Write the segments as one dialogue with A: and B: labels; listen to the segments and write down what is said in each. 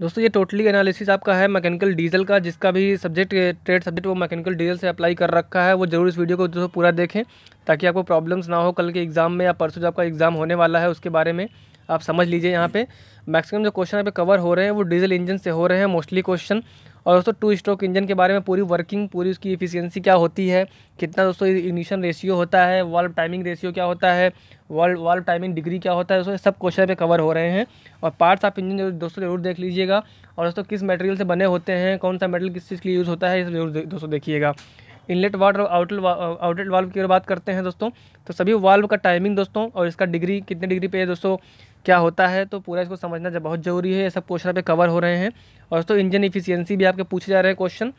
A: दोस्तों ये totally analysis आपका है मैकेनिकल डीजल का जिसका भी सब्जेक्ट ट्रेड सब्जेक्ट वो मैकेनिकल डीजल से अप्लाई कर रखा है वो जरूर इस वीडियो को दोस्तों पूरा देखें ताकि आपको प्रॉब्लम्स ना हो कल के एग्ज़ाम में या परसों जो आपका एग्ज़ाम होने वाला है उसके बारे में आप समझ लीजिए यहाँ पे मैक्सिमम जो क्वेश्चन यहाँ पे कवर हो रहे हैं वो डीजल इंजन से हो रहे हैं मोस्टली क्वेश्चन और दोस्तों टू स्ट्रोक इंजन के बारे में पूरी वर्किंग पूरी उसकी इफिशियंसी क्या होती है कितना दोस्तों इग्निशन रेशियो होता है वाल्व टाइमिंग रेशियो क्या होता है वाल्व वाल्व टाइमिंग डिग्री क्या होता है दोस्तों सब क्वेश्चन पे कवर हो रहे हैं और पार्ट्स आप इंजन दोस्तों जरूर देख लीजिएगा और दोस्तों किस मटेरियल से बने होते हैं कौन सा मेटेरियल किस चीज़ के लिए यूज़ होता है ये जरूर दोस्तों देखिएगा इनलेट वाटर और आउटलेट आउटलेट वाल्व की अगर बात करते हैं दोस्तों तो सभी वाल्व का टाइमिंग दोस्तों और इसका डिग्री कितने डिग्री पे है दोस्तों क्या होता है तो पूरा इसको समझना जब बहुत ज़रूरी है ये सब क्वेश्चन आप कवर हो रहे हैं और दोस्तों इंजन इफिशियंसी भी आपके पूछे जा रहे हैं क्वेश्चन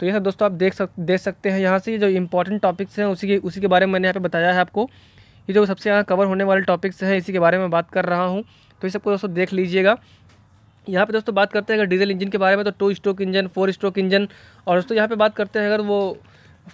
A: तो ये सब दोस्तों आप देख सक देख सकते हैं यहाँ से जो इंपॉर्टेंट टॉपिक्स हैं उसी के उसी के बारे में मैंने यहाँ पे बताया है आपको ये जो सबसे यहाँ कवर होने वाले टॉपिक्स हैं इसी के बारे में बात कर रहा हूँ तो ये सबको दोस्तों देख लीजिएगा यहाँ पे दोस्तों बात करते हैं अगर डीजल इंजन के बारे में तो two stroke engine four stroke engine और दोस्तों यहाँ पे बात करते हैं अगर वो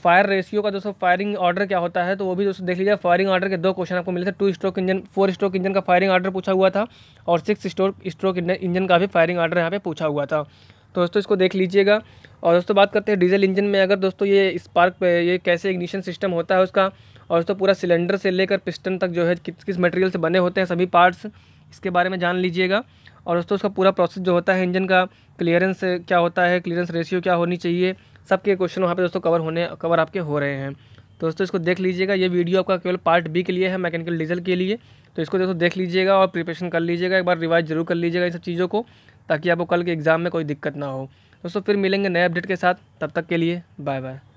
A: फायर रेशियो का दोस्तों फायरिंग ऑर्डर क्या होता है तो वो भी दोस्तों देख लीजिए फायरिंग ऑर्डर के दो क्वेश्चन आपको मिले थे two stroke engine four stroke engine का फायरिंग ऑर्डर पूछा हुआ था और सिक्स स्ट्रोक स्ट्रोक इंजन का भी फायरिंग ऑर्डर यहाँ पे पूछा हुआ था तो दोस्तों इसको देख लीजिएगा और दोस्तों बात करते हैं डीजल इंजन में अगर दोस्तों ये स्पार्क ये कैसे इग्निशन सिस्टम होता है उसका और दोस्तों पूरा सिलेंडर से लेकर पिस्टन तक जो है किस किस मटेरियल से बने होते हैं सभी पार्ट्स इसके बारे में जान लीजिएगा और दोस्तों उसका पूरा प्रोसेस जो होता है इंजन का क्लियरेंस क्या होता है क्लियरेंस रेशियो क्या होनी चाहिए सबके क्वेश्चन वहाँ पे दोस्तों कवर होने कवर आपके हो रहे हैं तो दोस्तों इसको देख लीजिएगा ये वीडियो आपका केवल पार्ट बी के लिए है मैकेनिकल डीजल के लिए तो इसको दोस्तों देख लीजिएगा और प्रिपरेशन कर लीजिएगा एक बार रिवाइज जरूर कर लीजिएगा इन सब चीज़ों को ताकि आपको कल के एग्ज़ाम में कोई दिक्कत ना हो दोस्तों फिर मिलेंगे नए अपडेट के साथ तब तक के लिए बाय बाय